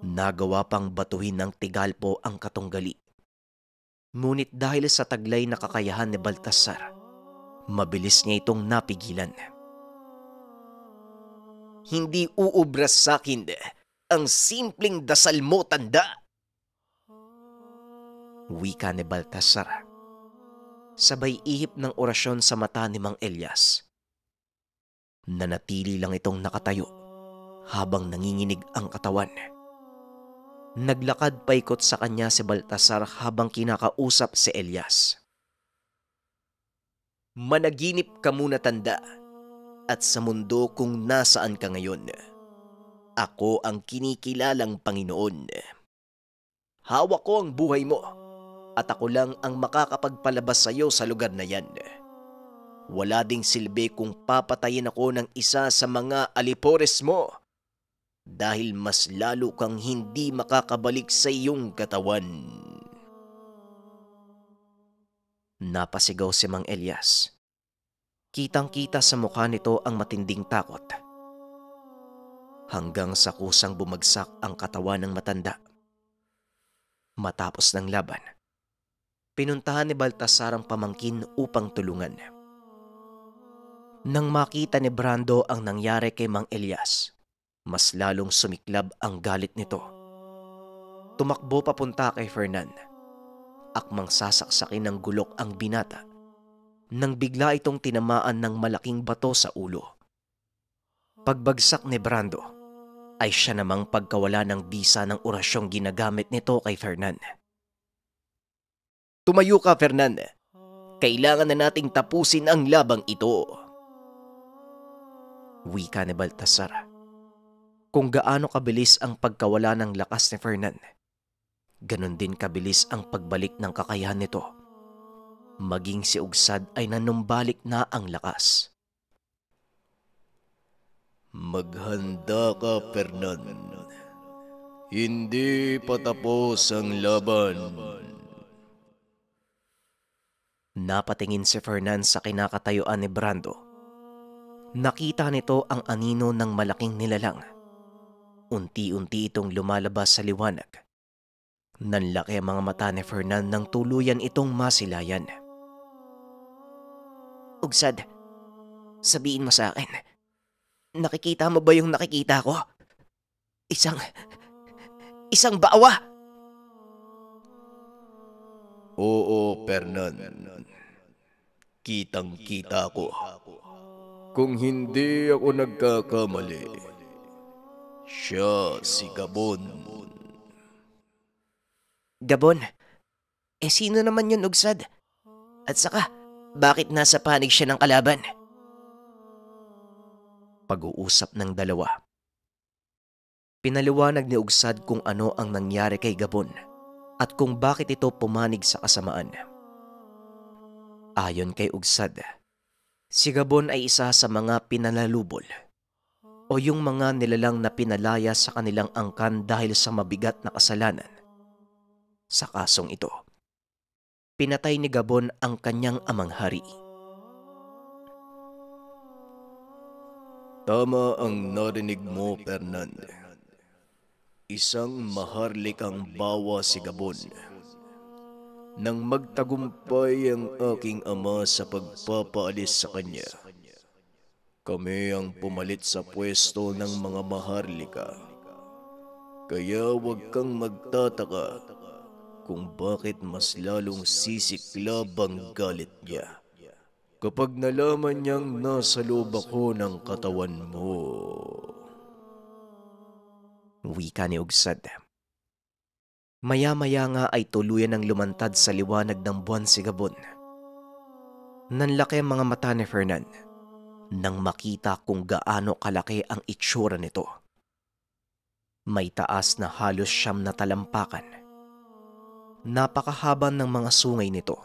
S1: Nagawa pang batuhin ng Tigalpo ang katunggali. Ngunit dahil sa taglay na kakayahan ni Baltasar, mabilis niya itong napigilan. Hindi uubras sa akin eh, ang simpleng dasal mo tanda. Wika ni Baltasar. Sabay ihip ng orasyon sa mata ni Mang Elias. Nanatili lang itong nakatayo habang nanginginig ang katawan. Naglakad paikot sa kanya si Baltasar habang kinakausap si Elias. Managinip ka muna tanda at sa mundo kung nasaan ka ngayon. Ako ang kinikilalang Panginoon. Hawak ko ang buhay mo at ako lang ang makakapagpalabas sa iyo sa lugar na yan. Wala ding silbi kung papatayin ako ng isa sa mga alipores mo dahil mas lalo kang hindi makakabalik sa iyong katawan. Napasigaw si Mang Elias. Kitang-kita sa mukha nito ang matinding takot. Hanggang sa kusang bumagsak ang katawan ng matanda. Matapos ng laban, pinuntahan ni Baltasar ang pamangkin upang tulungan. Nang makita ni Brando ang nangyari kay Mang Elias, mas lalong sumiklab ang galit nito. Tumakbo papunta kay Fernan. Akmang sasaksakin ng gulok ang binata nang bigla itong tinamaan ng malaking bato sa ulo. Pagbagsak ni Brando ay siya namang pagkawala ng bisa ng orasyong ginagamit nito kay Fernan. Tumayo ka, Fernan. Kailangan na nating tapusin ang labang ito. Wika ni Baltasar kung gaano kabilis ang pagkawala ng lakas ni Fernan. Ganon din kabilis ang pagbalik ng kakayahan nito. Maging si Ugsad ay nanumbalik na ang lakas. Maghanda ka, Fernan. Hindi patapos ang laban. Napatingin si Fernan sa kinakatayuan ni Brando. Nakita nito ang anino ng malaking nilalang Unti-unti itong lumalabas sa liwanag. Nanlaki ang mga mata ni Fernand nang tuluyan itong masilayan. Ugsad, sabihin mo sa akin, nakikita mo ba yung nakikita ko? Isang... isang baawa! Oo, Fernand. Kitang-kita ko. Kung hindi ako nagkakamali, siya si Gabon. Gabon? Eh sino naman yun, Ugsad? At saka, bakit nasa panig siya ng kalaban? Pag-uusap ng dalawa. Pinaliwanag ni Ugsad kung ano ang nangyari kay Gabon at kung bakit ito pumanig sa kasamaan. Ayon kay Ugsad, si Gabon ay isa sa mga pinalalubol o yung mga nilalang na pinalaya sa kanilang angkan dahil sa mabigat na kasalanan. Sa kasong ito, pinatay ni Gabon ang kanyang amang hari. Tama ang narinig mo, Fernand. Isang maharlikang bawa si Gabon. Nang magtagumpay ang aking ama sa pagpapaalis sa kanya – kami ang pumalit sa pwesto ng mga maharlika. Kaya huwag kang magtataka kung bakit mas lalong sisiklab ang galit niya. Kapag nalaman niyang nasa loob ako ng katawan mo. Wika ni Ugsad. Maya-maya nga ay tuluyan ang lumantad sa liwanag ng buwan si Gabon. Nanlaki ang mga mata ni Fernand nang makita kung gaano kalaki ang itsura nito. May taas na halos siyam na talampakan. Napakahaba ng mga sungay nito.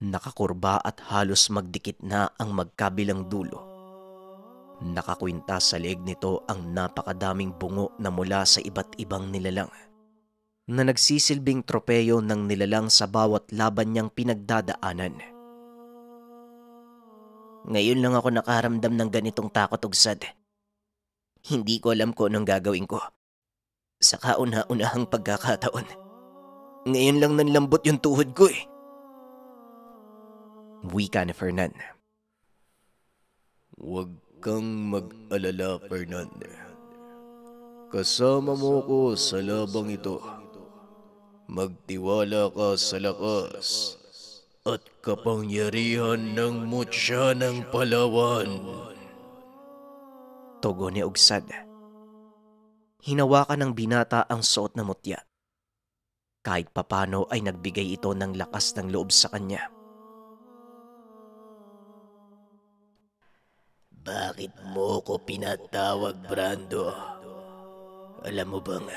S1: Nakakurba at halos magdikit na ang magkabilang dulo. Nakakwinta sa leeg nito ang napakadaming bungo na mula sa iba't ibang nilalang na nagsisilbing tropeyo ng nilalang sa bawat laban niyang pinagdadaanan. Ngayon lang ako nakaramdam ng ganitong takot ugsad. Hindi ko alam ko anong gagawin ko. Sa kauna-unahang pagkakataon. Ngayon lang nanlambot yung tuhod ko eh. Wika ni Fernan. Huwag kang mag-alala, Fernan. Kasama mo ko sa labang ito. Magtiwala ka sa lakas at kapangyarihan ng mutsya ng Palawan. Tugo ni Ugsad. Hinawakan ng binata ang suot na mutya. Kahit papano ay nagbigay ito ng lakas ng loob sa kanya. Bakit mo ko pinatawag, Brando? Alam mo bang,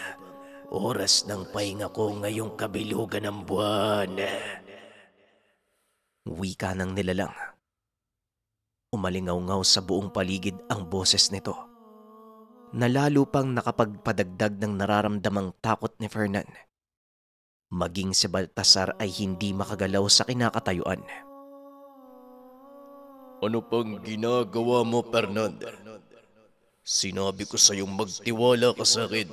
S1: oras ng pahinga ko ngayong kabilugan ng buwan. Wika ng nilalang. Umalingaw-ngaw sa buong paligid ang boses nito. Nalalo pang nakapagpadagdag ng nararamdamang takot ni Fernan. Maging si Baltasar ay hindi makagalaw sa kinakatayuan. Ano pang ginagawa mo, Fernand? Sinabi ko sa iyong magtiwala ka sa akin.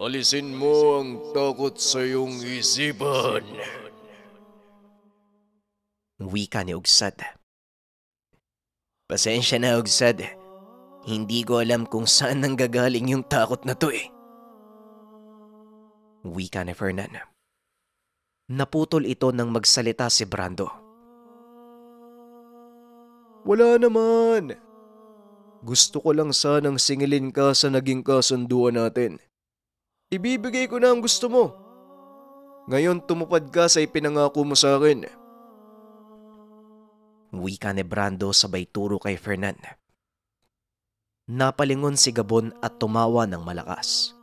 S1: Alisin mo ang takot sa iyong isipan wika ni Ugsad. Pasensya na Ugsad. Hindi ko alam kung saan nanggagaling yung takot na to eh. Wika ni Fernan. Naputol ito nang magsalita si Brando. Wala naman! Gusto ko lang sanang singilin ka sa naging kasunduan natin. Ibibigay ko na ang gusto mo. Ngayon tumupad ka sa ipinangako mo sa akin. Wika ni Brando sabay turo kay Fernan. Napalingon si Gabon at tumawa ng malakas.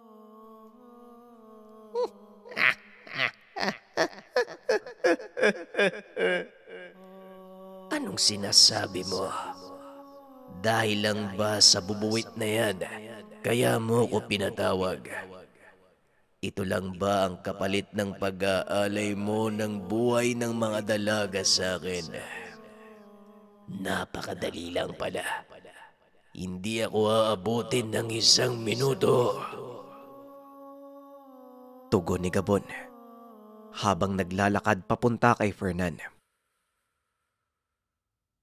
S1: Anong sinasabi mo? Dahil lang ba sa bubuwit na yan, kaya mo ko pinatawag? Ito lang ba ang kapalit ng pag-aalay mo ng buhay ng mga dalaga sa akin? Napakadali lang pala. Hindi ako aabutin ng isang minuto. Tugon ni Gabon habang naglalakad papunta kay Fernan.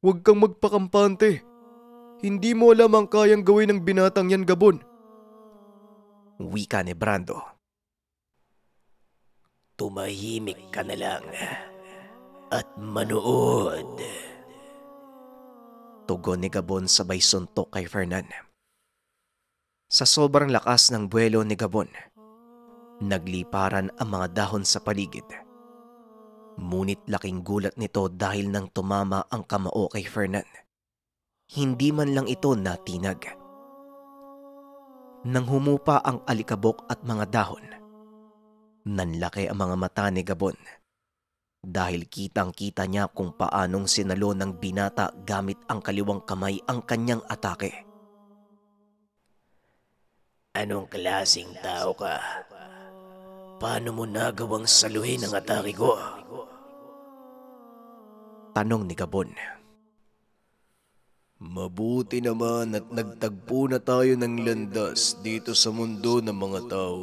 S1: Huwag kang magpakampante. Hindi mo alam ang kayang gawin ng binatang yan, Gabon. Wika ni Brando. Tumahimik ka na lang at manood. Manood. Tugon ni Gabon sabay suntok kay Fernan. Sa sobrang lakas ng buwelo ni Gabon, nagliparan ang mga dahon sa paligid. Munit laking gulat nito dahil nang tumama ang kamao kay Fernan. Hindi man lang ito natinag. Nang humupa ang alikabok at mga dahon, nanlaki ang mga mata ni Gabon dahil kitang-kita niya kung paanong sinalo ng binata gamit ang kaliwang kamay ang kanyang atake. Anong klasing tao ka? Paano mo nagawang saluhin ang atake ko? Tanong ni Gabon. Mabuti naman at nagtagpo na tayo ng landas dito sa mundo ng mga tao.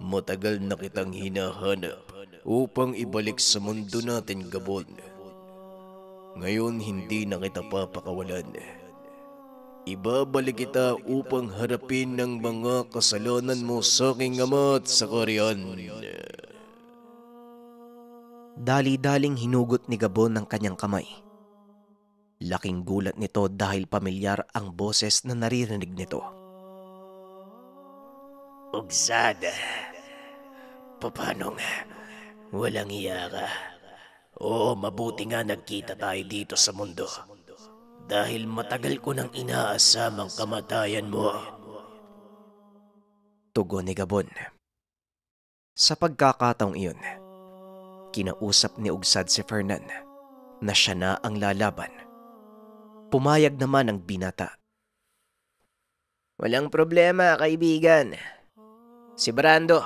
S1: Matagal na kitang hinahanap upang ibalik sa mundo natin, Gabon. Ngayon hindi na kita papakawalan. Ibabalik kita upang harapin ng mga kasalanan mo sa aking ama at sa Korean. Dali-daling hinugot ni Gabon ng kanyang kamay. Laking gulat nito dahil pamilyar ang boses na naririnig nito. Ugsada, paano nga? Walang hiya ka. Oo, mabuti nga nagkita tayo dito sa mundo. Dahil matagal ko nang inaasamang kamatayan mo. Tugo ni Gabon. Sa pagkakataong iyon, kinausap ni Ugsad si Fernan na siya na ang lalaban. Pumayag naman ang binata. Walang problema, kaibigan. Si Brando,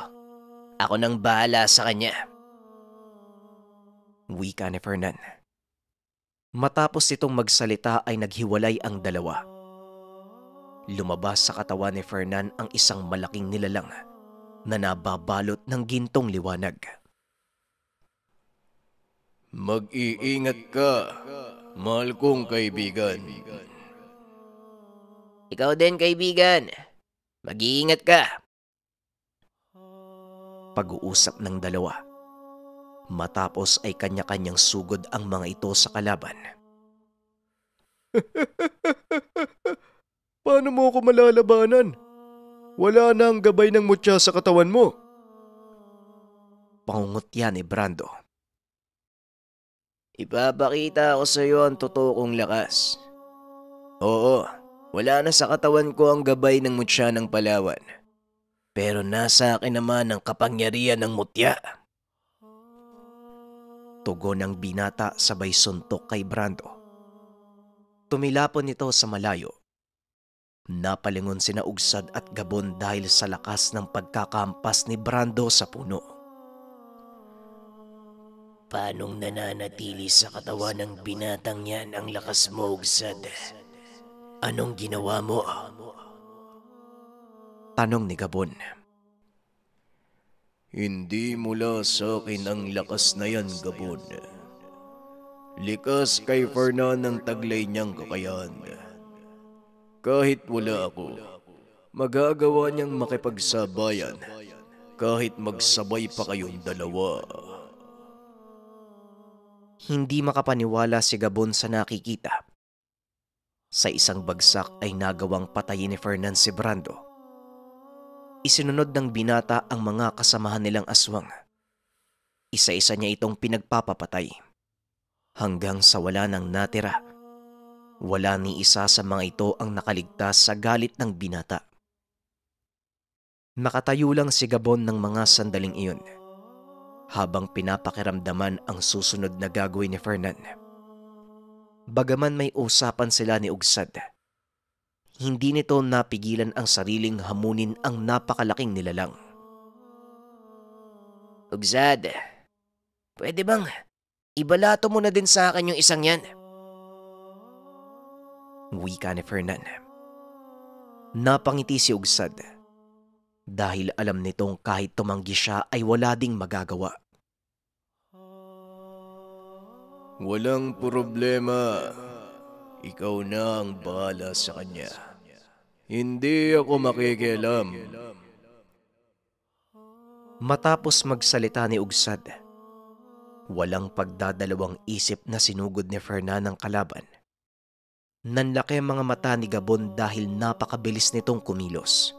S1: ako nang bahala sa kanya wika ni Fernan. Matapos itong magsalita ay naghiwalay ang dalawa. Lumabas sa katawan ni Fernan ang isang malaking nilalang na nababalot ng gintong liwanag. Mag-iingat ka, mahal kong kaibigan. Ikaw din kaibigan, mag-iingat ka. Pag-uusap ng dalawa Matapos ay kanya-kanyang sugod ang mga ito sa kalaban. Paano mo ako malalabanan? Wala na ang gabay ng mutya sa katawan mo. Pangungutya ni Brando. Ipapakita ako sa iyo ang totoo kong lakas. Oo, wala na sa katawan ko ang gabay ng mutya ng Palawan. Pero nasa akin naman ang kapangyarihan ng mutya tugon ng binata sabay suntok kay Brando. Tumilapon ito sa malayo. Napalingon sina Ugsad at Gabon dahil sa lakas ng pagkakampas ni Brando sa puno. Panong nananatili sa katawan ng binatang yan ang lakas mo, Ugsad? Anong ginawa mo? Tanong ni Gabon. Hindi mula sa akin ang lakas na yan, Gabon. Likas kay Fernan ang taglay niyang kakayahan. Kahit wala ako, magagawa niyang makipagsabayan kahit magsabay pa kayong dalawa. Hindi makapaniwala si Gabon sa nakikita. Sa isang bagsak ay nagawang patayin ni Fernan si Brando Isinunod ng binata ang mga kasamahan nilang aswang. Isa-isa niya itong pinagpapapatay. Hanggang sa wala nang natira. Wala ni isa sa mga ito ang nakaligtas sa galit ng binata. Nakatayo lang si Gabon ng mga sandaling iyon habang pinapakiramdaman ang susunod na gagawin ni Fernan. Bagaman may usapan sila ni Ugsad, hindi nito napigilan ang sariling hamunin ang napakalaking nilalang. Ugzad, pwede bang ibalato mo na din sa akin yung isang yan? Wika ni Fernan. Napangiti si Ugsad dahil alam nitong kahit tumanggi siya ay wala ding magagawa. Walang problema. Ikaw na ang bahala sa kanya. Hindi ako makikialam. Matapos magsalita ni Ugsad, walang pagdadalawang isip na sinugod ni Fernan ang kalaban. Nanlaki ang mga mata ni Gabon dahil napakabilis nitong kumilos.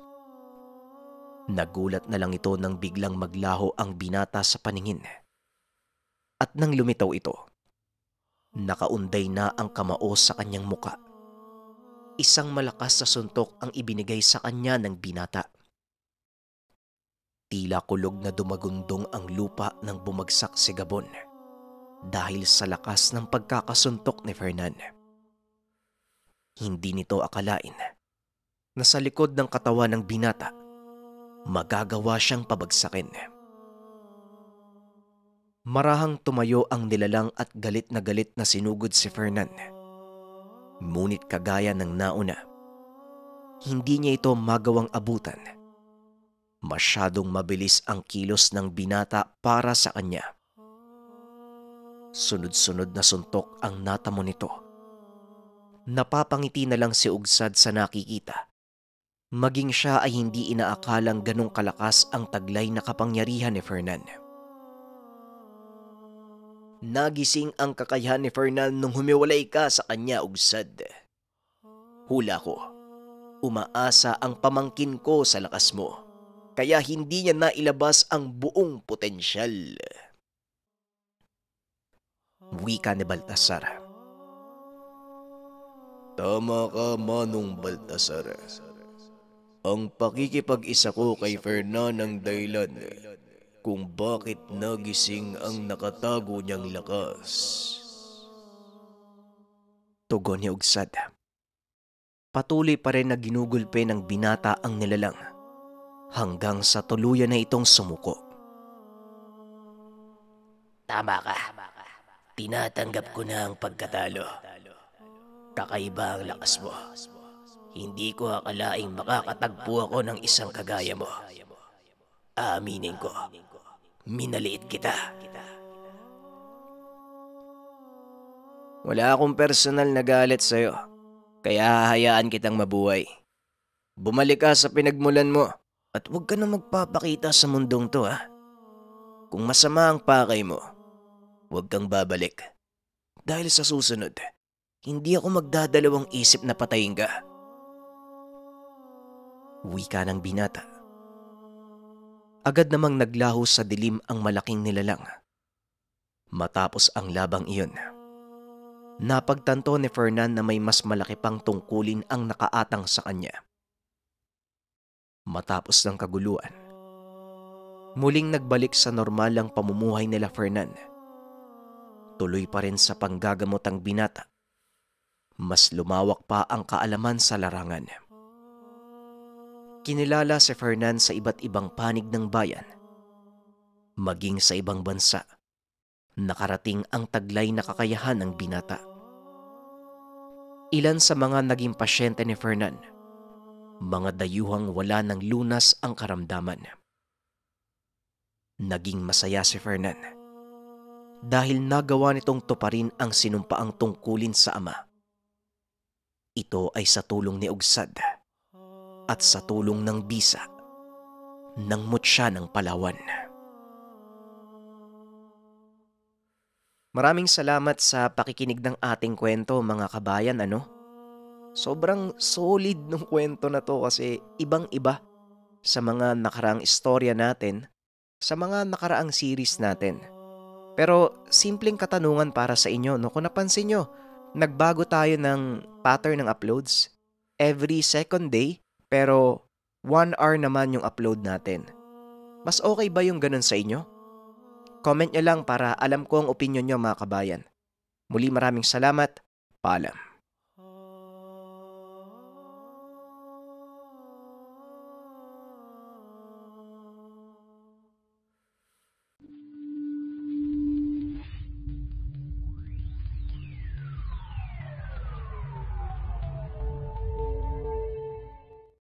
S1: Nagulat na lang ito nang biglang maglaho ang binata sa paningin. At nang lumitaw ito, nakaunday na ang kamao sa kanyang muka. Isang malakas na suntok ang ibinigay sa kanya ng binata. Tila kulog na dumagundong ang lupa nang bumagsak si Gabon dahil sa lakas ng pagkakasuntok ni Fernan. Hindi nito akalain na sa likod ng katawan ng binata, magagawa siyang pabagsakin. Marahang tumayo ang nilalang at galit na galit na sinugod si Fernan Ngunit kagaya ng nauna, hindi niya ito magawang abutan. Masyadong mabilis ang kilos ng binata para sa kanya. Sunod-sunod na suntok ang natamo nito. Napapangiti na lang si Ugsad sa nakikita. Maging siya ay hindi inaakalang ganong kalakas ang taglay na kapangyarihan ni Fernan. Nagising ang kakayahan ni Fernal nung humiwalay ka sa kanya ugsad. Hula ko. Umaasa ang pamangkin ko sa lakas mo. Kaya hindi niya nailabas ang buong potensyal. Wika ni Baltasar. Tama ka, Manong Baltasar. Ang pakikipag-isa ko kay Fernan ng dahilan kung bakit nagising ang nakatago niyang lakas. Tugon niya Ugsad. Patuloy pa rin na ginugulpe ng binata ang nilalang hanggang sa tuluyan na itong sumuko. Tama ka. Tinatanggap ko na ang pagkatalo. Kakaiba ang lakas mo. Hindi ko akalaing makakatagpo ako ng isang kagaya mo. Aminin ko minaliit kita. Wala akong personal na galit sa'yo, kaya hahayaan kitang mabuhay. Bumalik ka sa pinagmulan mo at huwag ka na magpapakita sa mundong to ha. Kung masama ang pakay mo, huwag kang babalik. Dahil sa susunod, hindi ako magdadalawang isip na patayin ka. Wika ng binata agad namang naglaho sa dilim ang malaking nilalang. Matapos ang labang iyon, napagtanto ni Fernan na may mas malaki pang tungkulin ang nakaatang sa kanya. Matapos ng kaguluan, muling nagbalik sa normal ang pamumuhay nila Fernan. Tuloy pa rin sa panggagamot ang binata. Mas lumawak pa ang kaalaman sa larangan. Kinilala si Fernan sa iba't ibang panig ng bayan, maging sa ibang bansa. Nakarating ang taglay na kakayahan ng binata. Ilan sa mga naging pasyente ni Fernan, mga dayuhang wala ng lunas ang karamdaman. Naging masaya si Fernan dahil nagawa nitong tuparin ang sinumpaang tungkulin sa ama. Ito ay sa tulong ni Ugsad at sa tulong ng bisa ng mutya ng Palawan. Maraming salamat sa pakikinig ng ating kwento mga kabayan ano. Sobrang solid ng kwento na to kasi ibang-iba sa mga nakaraang istorya natin, sa mga nakaraang series natin. Pero simpleng katanungan para sa inyo, no? Kung napansin nyo, nagbago tayo ng pattern ng uploads. Every second day, pero 1 hour naman yung upload natin. Mas okay ba yung ganun sa inyo? Comment nyo lang para alam ko ang opinion nyo mga kabayan. Muli maraming salamat. Paalam.